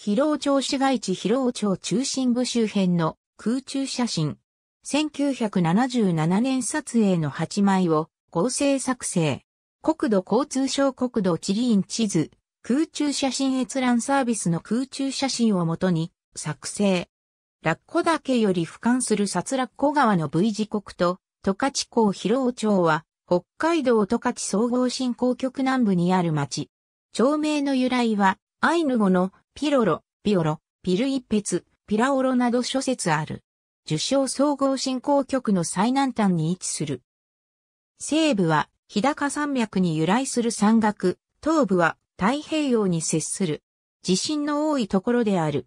広尾町市街地広尾町中心部周辺の空中写真。1977年撮影の8枚を合成作成。国土交通省国土地理院地図、空中写真閲覧サービスの空中写真をもとに作成。ラッコ岳より俯瞰する札ラッコ川の V 字国と十勝港広尾町は北海道十勝総合振興局南部にある町。町名の由来はアイヌ語のピロロ、ピオロ、ピル一筆、ピラオロなど諸説ある。受賞総合振興局の最南端に位置する。西部は日高山脈に由来する山岳、東部は太平洋に接する。地震の多いところである。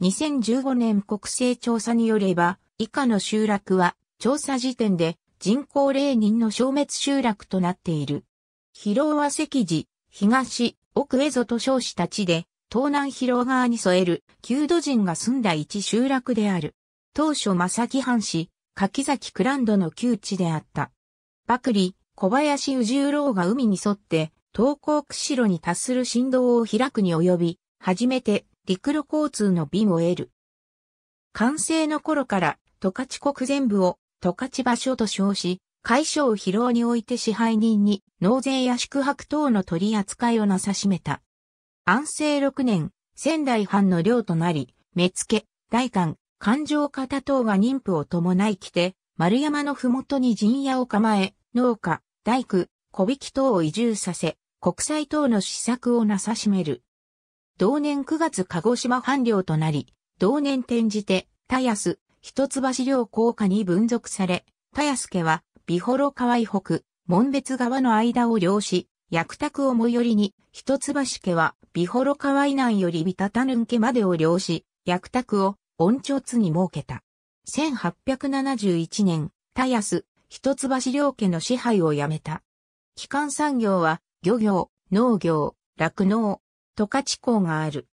2015年国勢調査によれば、以下の集落は調査時点で人口霊人の消滅集落となっている。広尾は寺、東、奥蝦夷と称した地で、東南広川に添える、旧土人が住んだ一集落である。当初正木藩士、柿崎クランドの旧地であった。幕里、小林宇十郎が海に沿って、東高釧路に達する振動を開くに及び、初めて陸路交通の便を得る。完成の頃から、十勝国全部を十勝場所と称し、解消を疲労において支配人に納税や宿泊等の取り扱いをなさしめた。安政六年、仙台藩の領となり、目付、大官、勘定方等が妊婦を伴い来て、丸山のふもとに陣屋を構え、農家、大工、小引等を移住させ、国際等の施策をなさしめる。同年9月鹿児島藩領となり、同年転じて、田安、一橋領高下に分属され、田安家は、美幌川以北、門別川の間を領し、薬卓を最寄りに、一橋家は、美幌川井南より美タタぬん家までを領し、薬卓を、温調津に設けた。1871年、田安、一橋領家の支配をやめた。基幹産業は、漁業、農業、酪農、十勝港がある。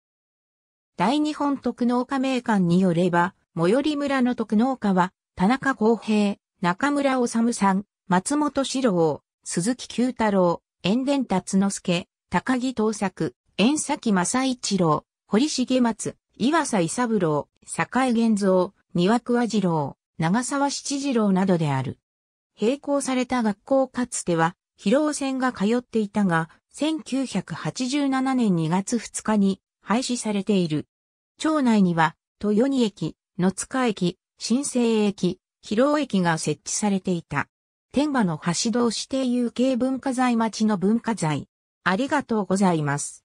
大日本特農家名館によれば、最寄り村の特農家は、田中康平、中村治さん、松本四郎、鈴木久太郎、塩田達之助、高木東作、塩崎正一郎、堀重松、岩佐伊三郎、坂井玄三、庭桑次郎、長沢七次郎などである。並行された学校かつては、広尾線が通っていたが、1987年2月2日に廃止されている。町内には、豊二駅、野塚駅、新生駅、広尾駅が設置されていた。天馬の橋通指定有形文化財町の文化財。ありがとうございます。